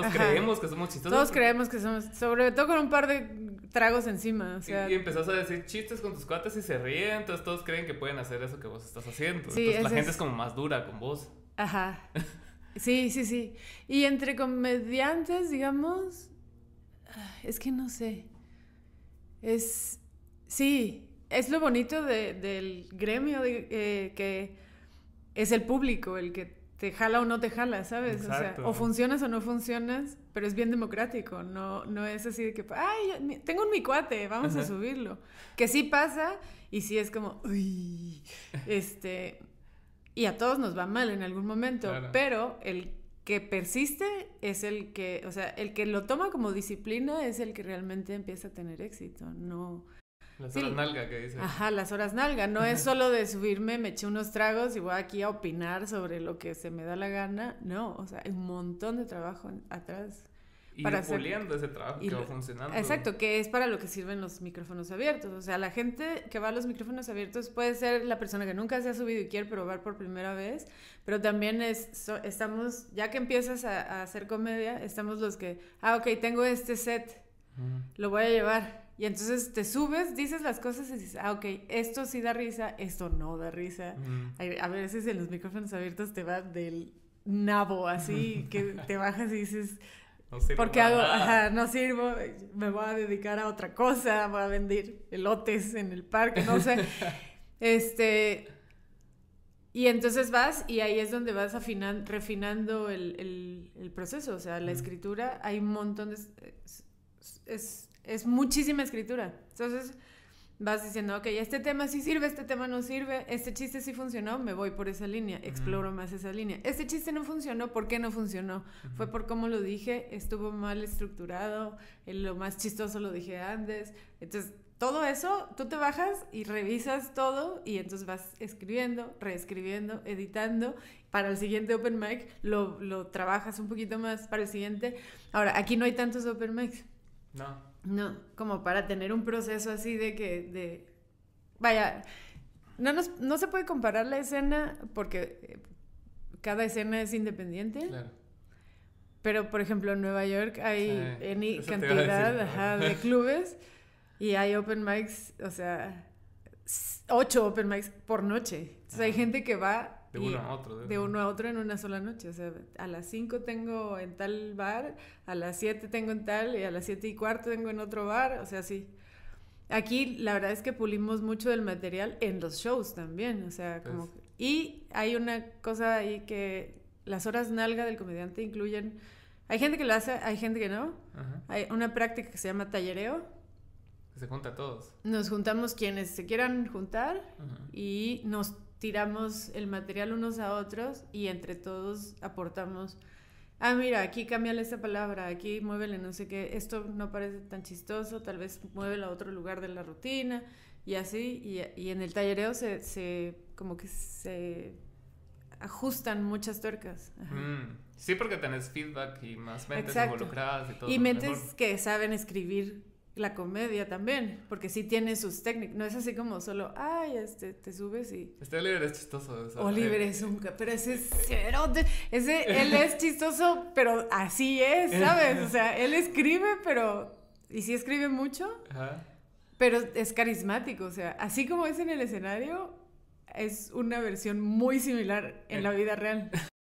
Todos creemos que somos chistosos. Todos creemos que somos, sobre todo con un par de tragos encima. O y, empezás a decir chistes con tus cuates y se ríen, entonces todos creen que pueden hacer eso que vos estás haciendo. entonces la gente es... como más dura con vos. Ajá. Sí, sí, sí. Y entre comediantes, digamos, ah, es que no sé. Es, sí, es lo bonito del gremio eh, que es el público el que te jala o no te jala, ¿sabes? O sea, o funcionas o no funcionas, pero es bien democrático, no, no es así de que, ay, tengo un mi cuate, vamos a subirlo. Que sí pasa y sí es como, uy, este, y a todos nos va mal en algún momento, pero el que persiste es el que, o sea, el que lo toma como disciplina es el que realmente empieza a tener éxito, no las horas nalga que dice. Ajá, las horas nalga. No es solo de subirme, me eché unos tragos y voy aquí a opinar sobre lo que se me da la gana. No, o sea, hay un montón de trabajo atrás. Y para hacer... ese trabajo que va funcionando. Exacto, que es para lo que sirven los micrófonos abiertos. O sea, la gente que va a los micrófonos abiertos puede ser la persona que nunca se ha subido y quiere probar por primera vez, pero también es, estamos, ya que empiezas a, hacer comedia, estamos los que, ah, ok, tengo este set, lo voy a llevar y entonces te subes, dices las cosas y dices, ah, ok, esto sí da risa, esto no da risa. A veces en los micrófonos abiertos te va del nabo, así, que te bajas y dices, no porque hago, no sirvo, me voy a dedicar a otra cosa, voy a vender elotes en el parque, no sé. este, y entonces vas y ahí es donde vas afinan, refinando el, proceso, o sea, la escritura, hay un montón de es muchísima escritura. Entonces vas diciendo, ok, este tema sí sirve, este tema no sirve, este chiste sí funcionó, me voy por esa línea, exploro más esa línea. Este chiste no funcionó, ¿por qué no funcionó? Fue por cómo lo dije, estuvo mal estructurado, eh, lo más chistoso lo dije antes. Entonces, todo eso, tú te bajas y revisas todo y entonces vas escribiendo, reescribiendo, editando. Para el siguiente open mic lo, lo trabajas un poquito más, para el siguiente. Ahora, aquí no hay tantos open mics. No. No, como para tener un proceso así de que, de... Vaya, no, no se puede comparar la escena porque eh, cada escena es independiente. Claro. Pero, por ejemplo, en Nueva York hay en cantidad de clubes y hay open mics, o sea, ocho open mics por noche. Entonces hay gente que va de uno a otro. De, uno a otro en una sola noche. O sea, a las 5 tengo en tal bar, a las 7 tengo en tal y a las 7 y cuarto tengo en otro bar. O sea, sí. Aquí la verdad es que pulimos mucho del material en los shows también. O sea, como... Y hay una cosa ahí que las horas nalga del comediante incluyen... Hay gente que lo hace, hay gente que no. Hay una práctica que se llama tallereo. Se junta a todos. Nos juntamos quienes se quieran juntar y nos tiramos el material unos a otros y entre todos aportamos. Ah, mira, aquí cámbiale esta palabra, aquí muévele no sé qué, esto no parece tan chistoso, tal vez muévelo a otro lugar de la rutina y así. Y, y en el tallereo se, se, como que se ajustan muchas tuercas. Mm, sí, porque tenés feedback y más mentes involucradas y todo. Y mentes que saben escribir la comedia también, porque sí tiene sus técnicas, no es así como solo, ay, este, te subes y... Este Oliver es chistoso. Oliver eh. es un... Pero ese es él es chistoso, pero así es, eh. ¿sabes? O sea, él escribe, pero... Y sí escribe mucho, pero es carismático, o sea, así como es en el escenario, es una versión muy similar en eh. la vida real.